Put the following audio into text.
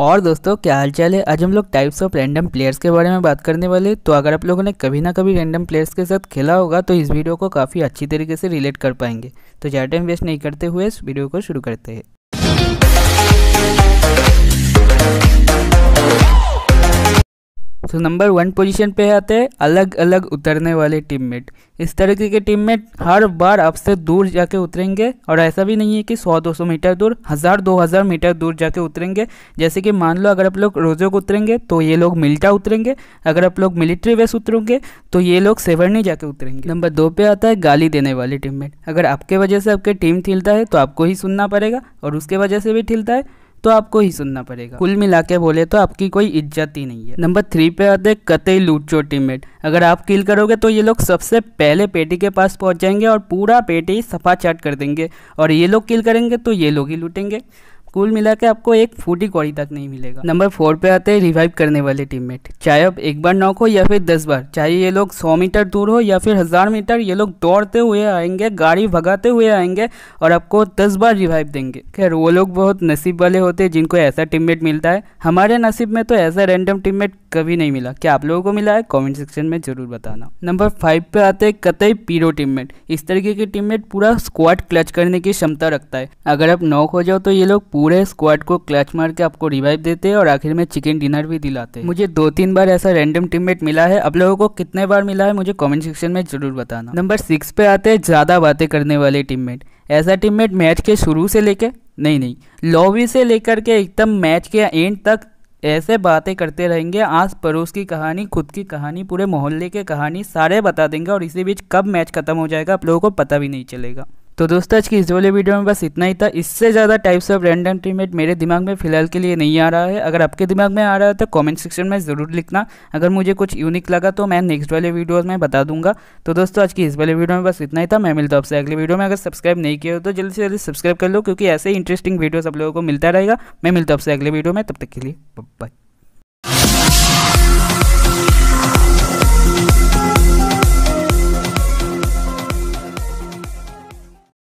और दोस्तों क्या हाल चाल है आज हम लोग टाइप्स ऑफ रैंडम प्लेयर्स के बारे में बात करने वाले तो अगर आप लोगों ने कभी ना कभी रैंडम प्लेयर्स के साथ खेला होगा तो इस वीडियो को काफ़ी अच्छी तरीके से रिलेट कर पाएंगे तो ज़्यादा टाइम वेस्ट नहीं करते हुए इस वीडियो को शुरू करते हैं तो नंबर वन पोजीशन पे आते हैं अलग अलग उतरने वाले टीममेट इस तरीके के टीममेट हर बार आपसे दूर जाके उतरेंगे और ऐसा भी नहीं है कि 100-200 मीटर दूर हज़ार दो हज़ार मीटर दूर जाके उतरेंगे जैसे कि मान लो अगर आप लोग रोजो को उतरेंगे तो ये लोग मिल्टा उतरेंगे अगर आप लोग मिलिट्री वेस उतरेंगे तो ये लोग सेवरनी जाके उतरेंगे नंबर दो पे आता है गाली देने वाले टीम अगर आपके वजह से आपके टीम ठीलता है तो आपको ही सुनना पड़ेगा और उसके वजह से भी ठिलता है तो आपको ही सुनना पड़ेगा कुल मिला के बोले तो आपकी कोई इज्जत ही नहीं है नंबर थ्री पे आते कतई लूट चो टीममेट अगर आप किल करोगे तो ये लोग सबसे पहले पेटी के पास पहुंच जाएंगे और पूरा पेटी सफा चाट कर देंगे और ये लोग किल करेंगे तो ये लोग ही लूटेंगे कुल मिला के आपको एक फूटी कौड़ी तक नहीं मिलेगा नंबर फोर पे आते हैं रिवाइव करने वाले टीममेट चाहे आप एक बार नॉक हो या फिर दस बार चाहे ये लोग सौ मीटर दूर हो या फिर हज़ार मीटर ये लोग दौड़ते हुए आएंगे गाड़ी भगाते हुए आएंगे और आपको दस बार रिवाइव देंगे खैर वो लोग बहुत नसीब वाले होते हैं जिनको ऐसा टीममेट मिलता है हमारे नसीब में तो ऐसा रैंडम टीममेट कभी नहीं मिला क्या आप लोगों को मिला है कॉमेंट सेक्शन में ज़रूर बताना नंबर फाइव पे आते हैं कतई पीरो टीममेट इस तरीके की टीममेट पूरा स्क्वाड क्लच करने की क्षमता रखता है अगर आप नॉक हो जाओ तो ये लोग पूरे स्क्वाड को क्लच मार के आपको रिवाइव देते हैं और आखिर में चिकन डिनर भी दिलाते मुझे दो तीन बार ऐसा रैंडम टीममेट मिला है आप लोगों को कितने बार मिला है मुझे कमेंट सेक्शन में जरूर बताना नंबर सिक्स पे आते हैं ज़्यादा बातें करने वाले टीम ऐसा टीम मैच के शुरू से लेके नहीं नहीं लॉबी से लेकर के एकदम मैच के एंड तक ऐसे बातें करते रहेंगे आस पड़ोस की कहानी खुद की कहानी पूरे मोहल्ले के कहानी सारे बता देंगे और इसी बीच कब मैच खत्म हो जाएगा आप लोगों को पता भी नहीं चलेगा तो दोस्तों आज की इस वाले वीडियो में बस इतना ही था इससे ज़्यादा टाइप्स ऑफ रैंडम टीमेट मेरे दिमाग में फिलहाल के लिए नहीं आ रहा है अगर आपके दिमाग में आ रहा है तो कमेंट सेक्शन में ज़रूर लिखना अगर मुझे कुछ यूनिक लगा तो मैं नेक्स्ट वाले वीडियोज़ में बता दूंगा तो दोस्तों आज की इस वाले वीडियो में बस इतना ही था मैं मिलता हूँ आपसे अगले वीडियो में अगर सब्सक्राइब नहीं किया हो तो जल्दी से जल्दी सब्सक्राइब कर लो क्योंकि ऐसे इंटरेस्टिंग वीडियोज़ आप लोगों को मिलता रहेगा मैं मिलता हूँ आपसे अगले वीडियो में तब तक के लिए बाय